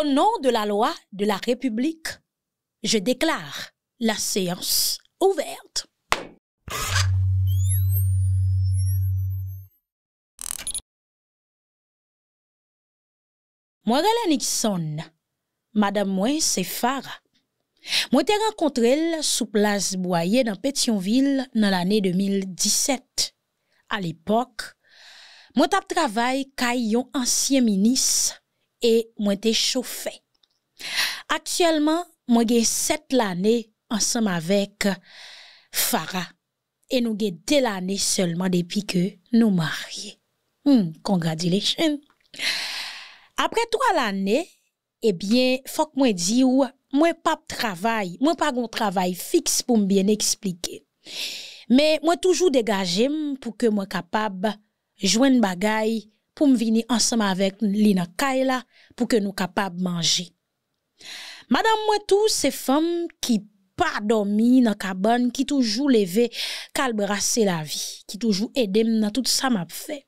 Au nom de la loi de la République, je déclare la séance ouverte. Moi, Nixon, madame mwen Sefara, Farah. rencontré te sous place Boyer dans Pétionville dans l'année l'année 2017. À l'époque, moi tap travaillé ancien ancien ministre et moi t'ai chauffé. Actuellement, moi j'ai 7 l'année ensemble avec Farah. et nous j'ai 2 l'année seulement depuis que nous mariés. Hmm, congratulations. Après trois l'année, eh bien, faut que moi ou, moi pas travail, moi pas un travail fixe pour me bien expliquer. Mais moi toujours dégagé pour que moi capable une bagaille pour me venir ensemble avec Lina Kaila pour que nous capables manger. Madame moi tout ces femmes qui pas dormi dans cabane qui toujours levé calbrasser la vie qui toujours aider dans tout ça m'a fait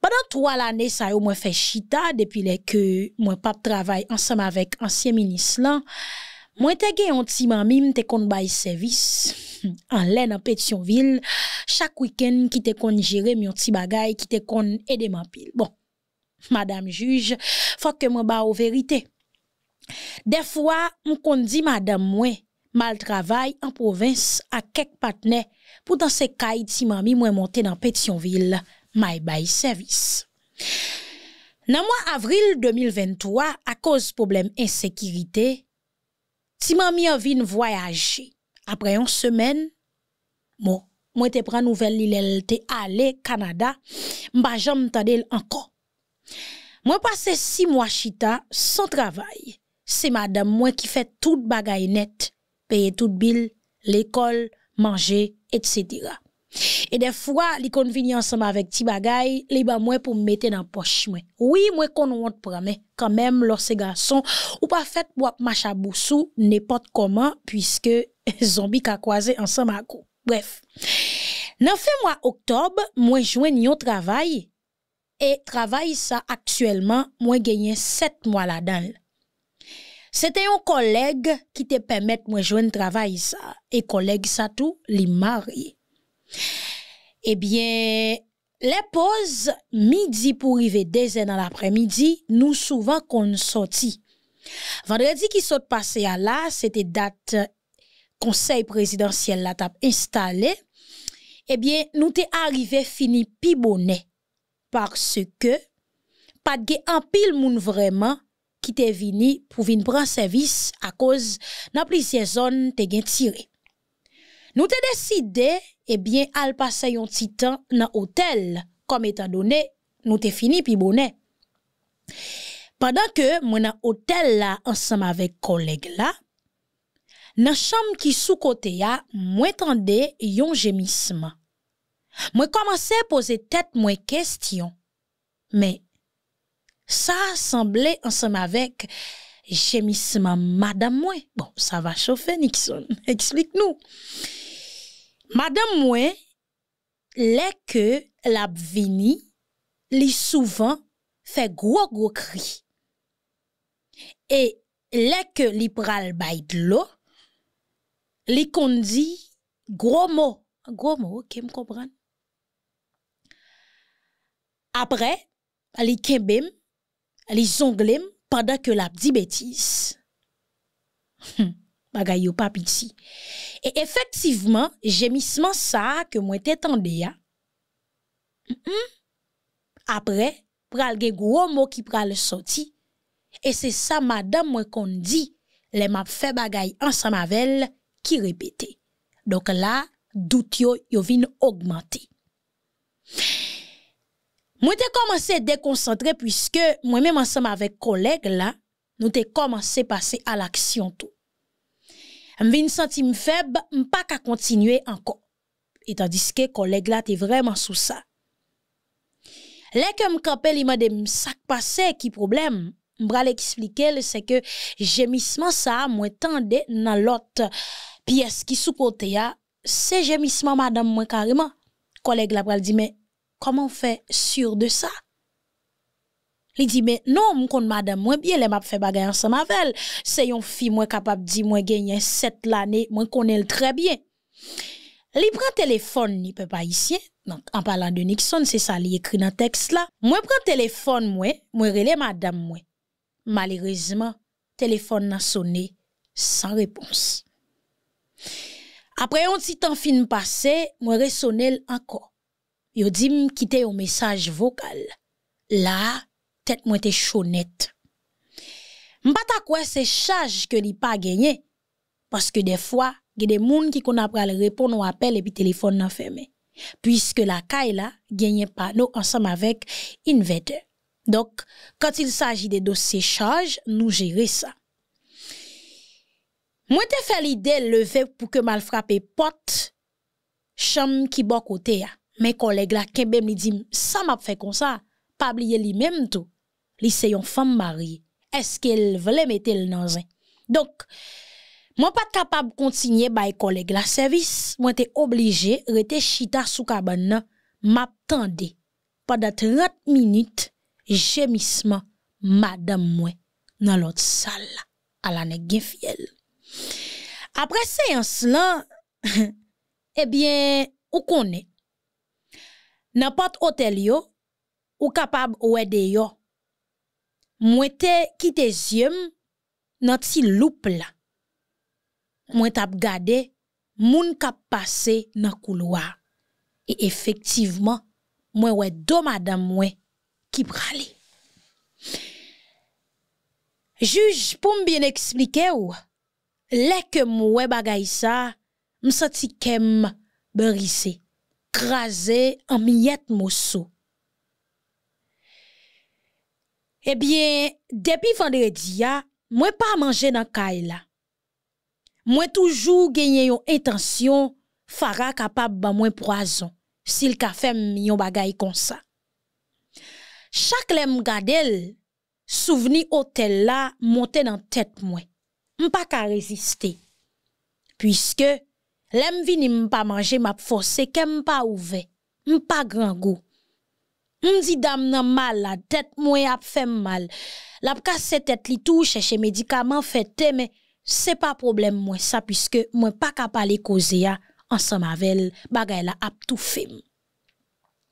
pendant trois années ça au moins fait chita depuis les que moi pas travaille ensemble avec ancien ministre là moi, te gen yon ti mami te kon bay service an lè nan Petionville week-end ki te kon jere yon ti bagay ki te kon ma pile. Bon, madame juge, faut que mwen ba ou Des fois, me kon di madame mwen mal travail en province à quelques partenaires pour dans se kay ti mami mwen monte nan Pétionville may bay service. Nan mois avril 2023, à cause problème insécurité. Si ma mère vient voyager après une semaine, bon, moi te prends nouvelle je te aller Canada, ma jamais entendu encore. Moi passe six mois chita sans travail. C'est madame moi qui fait tout bagage net, paye tout bill, l'école, manger, etc. Et des fois, li convient ensemble avec ti bagay, li ba pour mettre dans poche moi. Oui, moi qu'on honte prendre quand même lorsque garçons ou pas fait pour marcher n'importe comment puisque zombie ka croisé ensemble à coup. Bref. Nan fin mois octobre, moi joint travail et travail ça actuellement, moi gagné 7 mois là-dedans. C'était un collègue qui te permet moi joindre travail ça et collègue ça tout, li marié. Eh bien, les pauses midi pour arriver deux dans l'après-midi, nous souvent qu'on sortit. Vendredi qui sort passé à là, c'était date conseil présidentiel la table installée. Eh bien, nous t'es arrivé fini pibonnet parce que pas de en pile moun vraiment qui t'est venu pour venir prendre service à cause dans plusieurs zones t'es tiré. Nous t'es décidé eh bien, elle passait un petit temps dans l'hôtel, comme étant donné, nous t'es fini, puis bonnet. Pendant que, moi, dans l'hôtel, là, ensemble avec collègues là, dans la chambre qui sous côté, a moins tendais un gémissement. Moi, commençais à poser tête, moins question. Mais, ça semblait, ensemble avec, gémissement, madame, Bon, ça va chauffer, Nixon. Explique-nous. Madame Moué, le que la li souvent fait gros gros cris. Et le que li pral l'eau, li kondi gros mots. Gros mot, ok, m'comprenne. Après, li elle li zonglem pendant que l'abdi dit bêtise. Hum bagay pas Et effectivement, gémissement ça que moi était ya. Après, pral gen gros mot qui pral sorti. Et c'est ça madame moi qu'on dit les m'a fait bagay ensemble avec qui répétait. Donc là, doute yo yo vin augmenter. Moi t'ai commencé à déconcentrer puisque moi-même ensemble avec collègues là, nous t'ai commencé à passer à l'action tout m'vin senti m'feb, pas ka continuer encore. Et tandis que collègue là t'es vraiment sous ça. Lè que il m'a dit, ça passe sak problème. ki problème. m bral le, se ke jemisman sa dans tende nan lot pièce ki sou côté ya, ah, se gémissement, madame carrément. carrément. collègue la dit, mais comment on fait sur de ça il dit mais non, connais madame, moi bien elle m'a fait bagay ensemble avec elle. C'est une fille moi capable dit moi gagner 7 l'année, moi connais très bien. Il prend téléphone ni peut pas ici. Donc en parlant de Nixon, c'est ça li écrit dans texte là. Moi le téléphone moi, moi relais madame moi. Malheureusement, téléphone n'a sonné sans réponse. Après un petit temps fin passé, moi ressonnel encore. il dit me quitter un message vocal. Là, tête moi était chonnette. ta quoi c'est charge que li pas gagné parce que des fois, il y a des gens qui qu'on après répondre au appel et puis téléphone fermé puisque la caille là gagne nous ensemble avec inverter. Donc, quand il s'agit des dossiers charges, nous gérer ça. Moi fait l'idée lever pour que mal frapper porte chambre qui bon côté hein. Mes collègues, là m'ont me dit ça m'a fait comme ça pas oublier lui-même tout. Li c'est une femme mariée. Est-ce qu'elle voulait mettre le dans Donc, moi pas capable de continuer by collègue la service, moi t'es obligé rester chita sous cabane m'attendais pendant 30 minutes gémissement madame moi dans l'autre salle à la nèg fiel. Après séance là, eh bien, où qu'on est, N'importe hôtel yo, Ou kapab ouwe deyo. Mwen te kite zyem nan ti loup la. Mwen tap gade moun kap pase nan kouloa. E efektivman mwen ouwe do madam mwen ki prale. Juj pou m bien eksplike ouwe. Lek mwen bagay sa msati kem berise. Kraze an miyet mwosou. Eh bien, depuis vendredi, moi pas mangé dans Je Moi toujours gagné attention intention, fara capable moins poison, si le fait un bagay comme ça. Chaque lem gadel, souvenir hôtel là, monter dans tête moi. pas ka résister. Puisque, pas vini pas manger m'a forcé, pas ouvert, ouve, pas grand goût. On dit dame nan mal, la tête moue a fait mal. La casse tête li tout, chercher médicaments, té mais c'est pas problème moi ça, puisque moi pas capable parler causer ensemble avec elle, bagay la ap tout fait.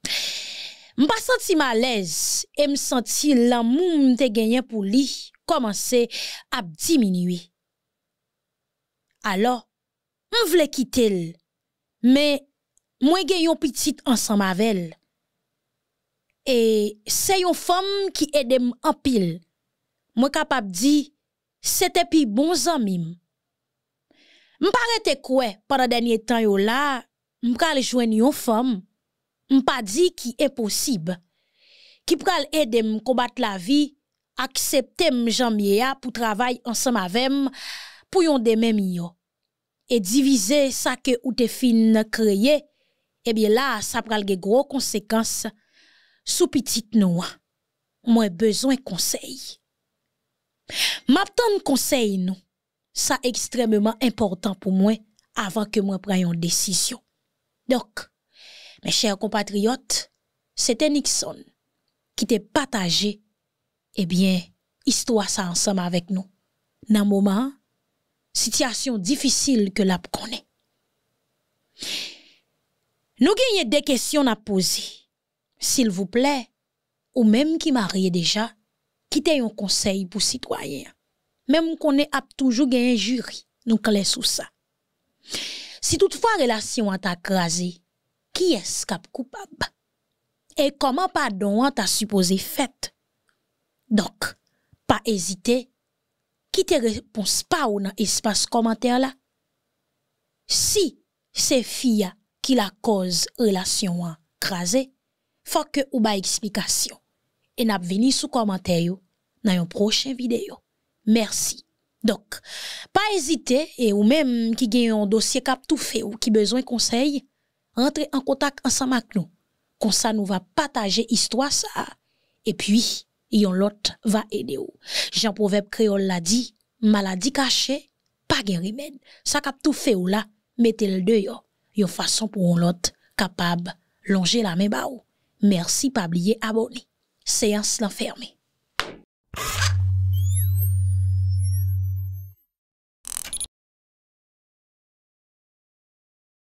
pas senti malaise et me senti l'amour m'te gagner pour lui commencer à diminuer. Alors, m'vle quitter mais moi gagne un petit ensemble avec et c'est une femme qui aide en pile. Moi capable dit c'était puis bon ami. M'parete quoi pendant dernier temps yo là, m'pral joindre une femme. pas dit qui est possible. Qui pral aider me combattre la vie, accepter me a pour travailler ensemble avec pour yon des mêmes Et diviser ça que ou te fin créer. eh bien là ça pral des gros conséquences Sou pitit nou an, mwen bezwen konsey. Mab tan konsey nou, sa ekstrememan important pou mwen avan ke mwen preyon desisyon. Dok, men chèr kompatriot, se te Nixon ki te pataje, ebyen, eh histwa sa ansam avèk nou. Nan mouman, sityasyon difisil ke lap konen. Nou genye de kesyon ap posey. s'il vous plaît, ou même qui marié déjà, quittez un conseil pour citoyen. Même qu'on est toujours un jury, nous clés sous ça. Si toutefois relation a crasé, qui est est coupable? Et comment pardon a supposé fait? Donc, pas hésiter, quittez réponse pas ou dans espace commentaire là. Si c'est fille qui la cause relation a crasé, faut que ou ba explication. Et n'a venir sous commentaire dans une prochaine vidéo. Merci. Donc, pas hésiter et ou même qui gagne un dossier cap tout fait ou qui besoin conseil, entrez en contact ensemble avec nous. Comme ça nous va partager histoire ça et puis yon l'autre va aider ou. Jean Proverbe créole l'a dit, maladie cachée, pas de remède. Ça cap tout fait ou là, mettez le dehors. Yon façon pour l'autre capable longer la main ba Merci, pas oublier abonner. Séance l'enfermée.